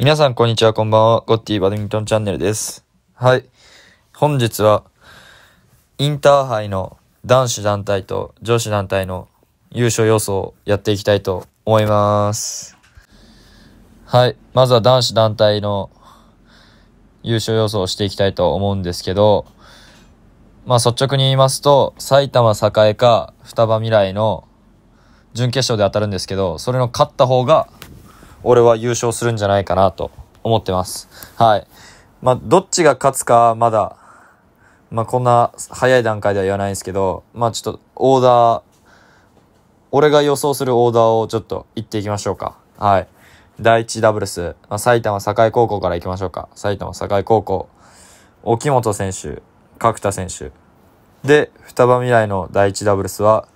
皆さん、こんにちは、こんばんは。ゴッティバドミントンチャンネルです。はい。本日は、インターハイの男子団体と女子団体の優勝予想をやっていきたいと思います。はい。まずは男子団体の優勝予想をしていきたいと思うんですけど、まあ率直に言いますと、埼玉栄か双葉未来の準決勝で当たるんですけど、それの勝った方が俺は優勝するんじゃないかなと思ってます。はい。まあ、どっちが勝つかまだ、まあ、こんな早い段階では言わないんですけど、まあ、ちょっとオーダー、俺が予想するオーダーをちょっと言っていきましょうか。はい。第1ダブルス、まあ、埼玉栄高校から行きましょうか。埼玉栄高校、沖本選手、角田選手。で、双葉未来の第1ダブルスは、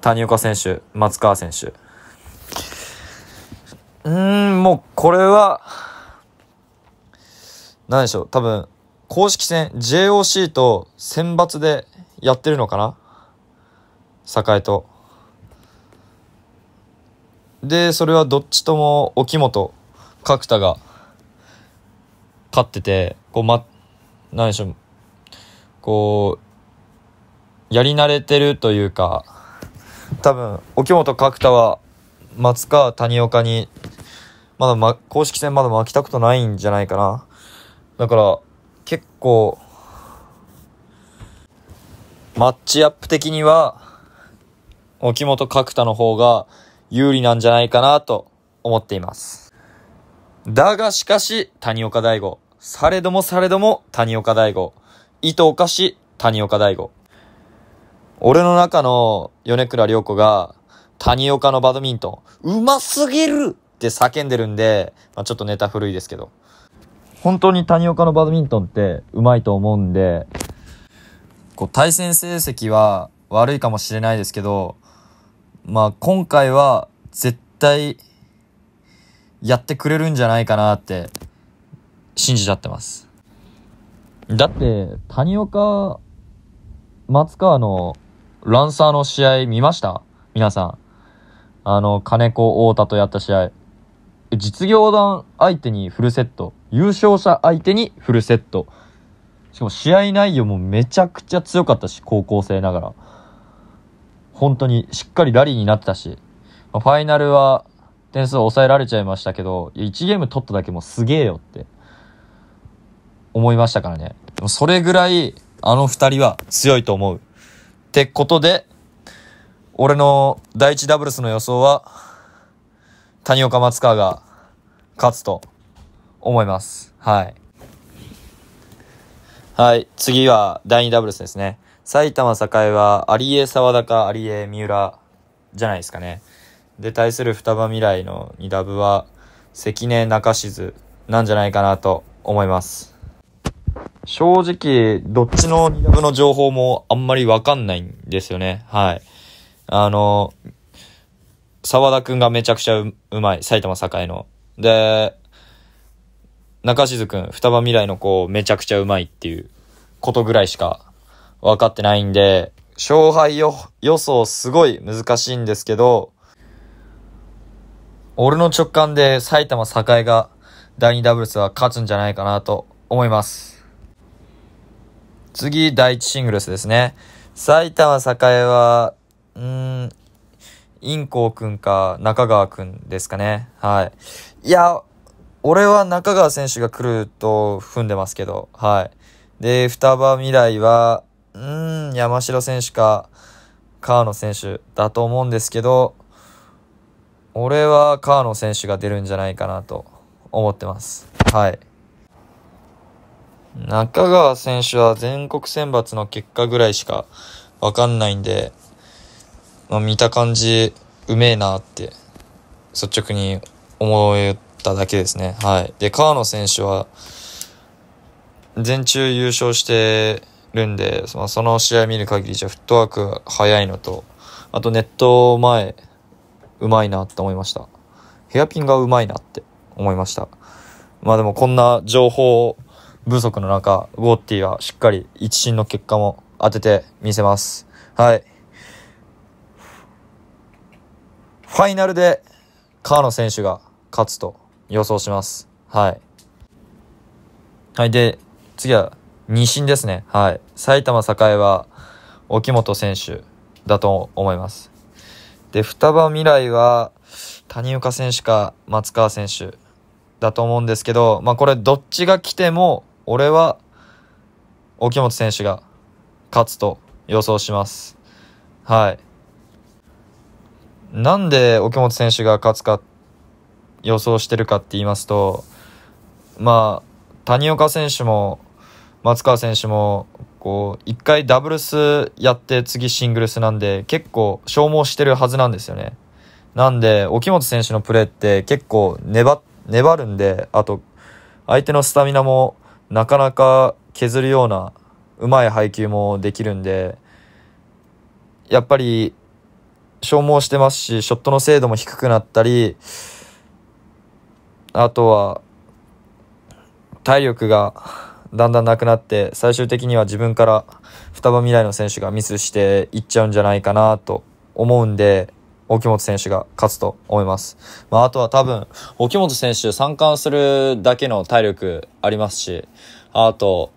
谷岡選手、松川選手。うーん、もうこれは、何でしょう。多分、公式戦 JOC と選抜でやってるのかな栄と。で、それはどっちとも沖本、角田が勝ってて、こう、ま、何でしょう。こう、やり慣れてるというか、多分、沖本角田は松川谷岡にまだ、ま、公式戦まだ負けたことないんじゃないかな。だから、結構、マッチアップ的には、沖本角田の方が有利なんじゃないかなと思っています。だがしかし、谷岡大悟。されどもされども谷岡大悟。意図おかし、谷岡大悟。俺の中の米倉涼子が、谷岡のバドミントン、うますぎるって叫んでるんで、まあ、ちょっとネタ古いですけど。本当に谷岡のバドミントンってうまいと思うんで、こう対戦成績は悪いかもしれないですけど、まあ今回は絶対やってくれるんじゃないかなって信じちゃってます。だって谷岡、松川のランサーの試合見ました皆さん。あの、金子太田とやった試合。実業団相手にフルセット、優勝者相手にフルセット。しかも試合内容もめちゃくちゃ強かったし、高校生ながら。本当にしっかりラリーになってたし、ファイナルは点数を抑えられちゃいましたけど、1ゲーム取っただけもすげえよって思いましたからね。でもそれぐらいあの2人は強いと思う。ってことで、俺の第1ダブルスの予想は、谷岡松川が勝つと思います。はい。はい、次は第2ダブルスですね。埼玉栄は有江沢田か有江三浦じゃないですかね。で、対する双葉未来の2ダブは関根中静なんじゃないかなと思います。正直、どっちの2ダブの情報もあんまりわかんないんですよね。はい。あの、沢田くんがめちゃくちゃうまい、埼玉栄の。で、中静くん、双葉未来の子、めちゃくちゃうまいっていうことぐらいしか分かってないんで、勝敗予想すごい難しいんですけど、俺の直感で埼玉栄が第2ダブルスは勝つんじゃないかなと思います。次、第1シングルスですね。埼玉栄は、うん、インコウくんか中川くんですかね。はい。いや、俺は中川選手が来ると踏んでますけど、はい。で、双葉未来は、うん、山城選手か、川野選手だと思うんですけど、俺は川野選手が出るんじゃないかなと思ってます。はい。中川選手は全国選抜の結果ぐらいしかわかんないんで、まあ、見た感じうめえなって率直に思っただけですね。はい。で、川野選手は全中優勝してるんで、まあ、その試合見る限りじゃフットワーク早いのと、あとネット前うまいなって思いました。ヘアピンがうまいなって思いました。まあでもこんな情報不足の中、ウォーティはしっかり一審の結果も当ててみせます。はい。ファイナルで川野選手が勝つと予想します。はい。はい、で、次は2審ですね。はい。埼玉栄は沖本選手だと思います。で、双葉未来は谷岡選手か松川選手だと思うんですけど、まあこれどっちが来ても俺は沖本選手が勝つと予想します。はい。なんで沖本選手が勝つか予想してるかって言いますと、まあ、谷岡選手も松川選手もこう1回ダブルスやって次シングルスなんで結構消耗してるはずなんですよね。なんで沖本選手のプレーって結構粘粘るんであと相手のスタミナもなかなか削るようなうまい配球もできるんでやっぱり消耗してますし、ショットの精度も低くなったり、あとは、体力がだんだんなくなって、最終的には自分から双葉未来の選手がミスしていっちゃうんじゃないかなと思うんで、沖本選手が勝つと思います。まあ、あとは多分、沖本選手参観するだけの体力ありますし、あと、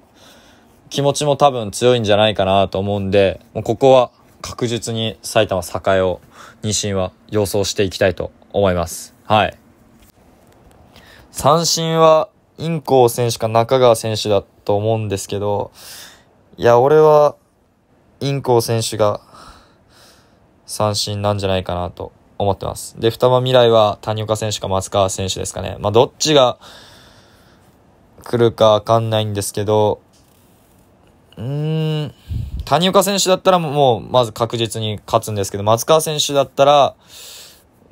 気持ちも多分強いんじゃないかなと思うんで、もうここは確実に埼玉栄を、日進は予想していきたいと思います。はい。三振は、インコー選手か中川選手だと思うんですけど、いや、俺は、インコー選手が、三振なんじゃないかなと思ってます。で、双葉未来は谷岡選手か松川選手ですかね。まあ、どっちが来るかわかんないんですけど、うーん。谷岡選手だったらもう、まず確実に勝つんですけど、松川選手だったら、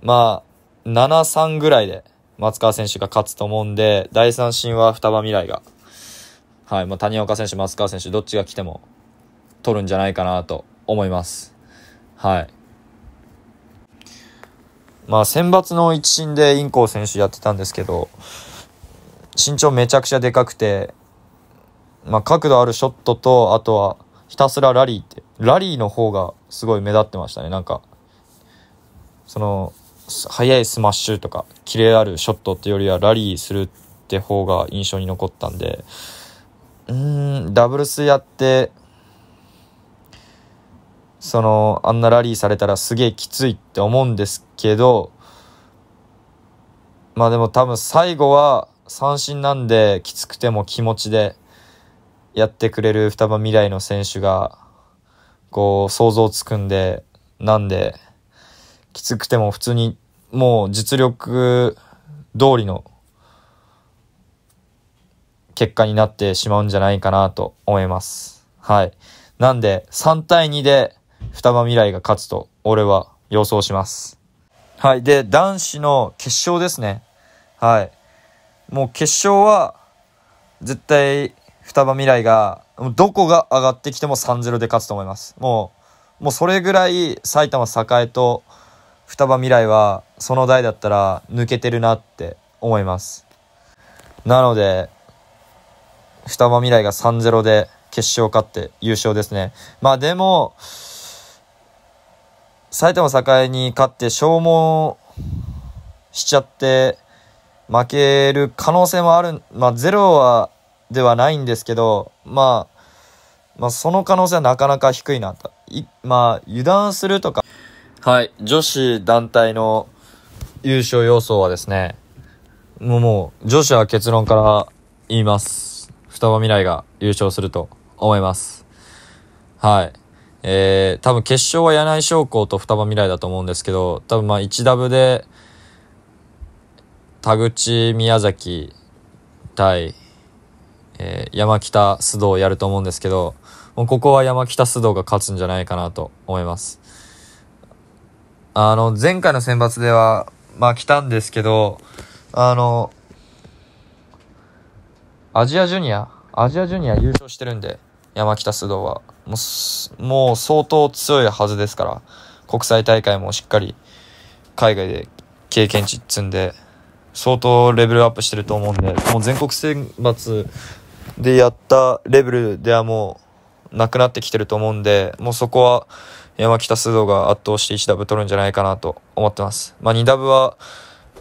まあ、7-3ぐらいで松川選手が勝つと思うんで、第三審は双葉未来が、はい、もう谷岡選手、松川選手、どっちが来ても取るんじゃないかなと思います。はい。まあ、選抜の一審でインコー選手やってたんですけど、身長めちゃくちゃでかくて、まあ、角度あるショットと、あとは、ひたすらラリーって、ラリーの方がすごい目立ってましたね。なんか、その、速いスマッシュとか、キレあるショットってよりはラリーするって方が印象に残ったんで、うん、ダブルスやって、その、あんなラリーされたらすげえきついって思うんですけど、まあでも多分最後は三振なんできつくても気持ちでやってくれる双葉未来の選手が、こう、想像つくんで、なんで、きつくても普通に、もう実力通りの結果になってしまうんじゃないかなと思います。はい。なんで、3対2で双葉未来が勝つと、俺は予想します。はい。で、男子の決勝ですね。はい。もう決勝は、絶対、双葉未来が、どこが上がってきても3-0で勝つと思います。もう、もうそれぐらい埼玉栄と双葉未来は、その代だったら抜けてるなって思います。なので、双葉未来が3-0で決勝勝って優勝ですね。まあでも、埼玉栄に勝って消耗しちゃって負ける可能性もある、まあゼロはではないんですけど、まあ、まあ、その可能性はなかなか低いなと。いまあ、油断するとか。はい、女子団体の優勝予想はですね、もうもう、女子は結論から言います。双葉未来が優勝すると思います。はい。えー、多分決勝は柳井将校と双葉未来だと思うんですけど、多分まあ1ダブで、田口宮崎対えー、山北須藤をやると思うんですけど、もうここは山北須藤が勝つんじゃないかなと思います。あの、前回の選抜では、まあ来たんですけど、あの、アジアジュニア、アジアジュニア優勝してるんで、山北須藤は。もう、もう相当強いはずですから、国際大会もしっかり海外で経験値積んで、相当レベルアップしてると思うんで、もう全国選抜でやったレベルではもうなくなってきてると思うんで、もうそこは山北須藤が圧倒して1ダブ取るんじゃないかなと思ってます。まあ、2ダブは、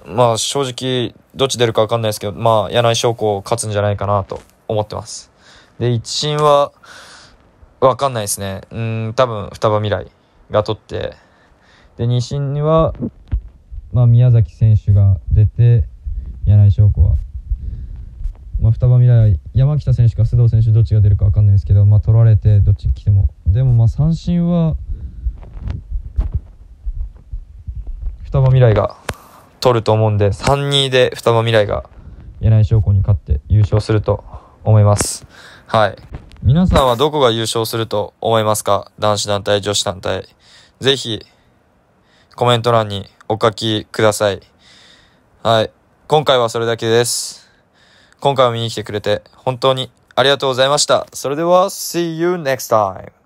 まあ正直どっち出るかわかんないですけど、まあ柳井翔子勝つんじゃないかなと思ってます。で、一審はわかんないですね。うん、多分双葉未来が取って、で、二審には、まあ宮崎選手が出て、柳井翔子はまあ、双葉未来山北選手か須藤選手どっちが出るか分かんないですけど、まあ、取られてどっち来てもでもまあ三振は双葉未来が取ると思うんで3-2で双葉未来が柳井翔子に勝って優勝すると思いますはい皆さんはどこが優勝すると思いますか男子団体女子団体ぜひコメント欄にお書きくださいはい今回はそれだけです今回も見に来てくれて本当にありがとうございました。それでは、See you next time!